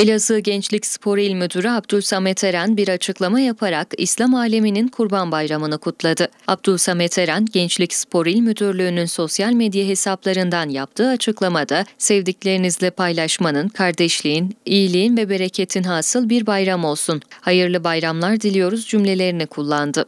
Elazığ Gençlik Spor İl Müdürü Abdülsamet Eren bir açıklama yaparak İslam aleminin Kurban Bayramı'nı kutladı. Abdülsamet Eren, Gençlik Spor İl Müdürlüğü'nün sosyal medya hesaplarından yaptığı açıklamada sevdiklerinizle paylaşmanın, kardeşliğin, iyiliğin ve bereketin hasıl bir bayram olsun. Hayırlı bayramlar diliyoruz cümlelerini kullandı.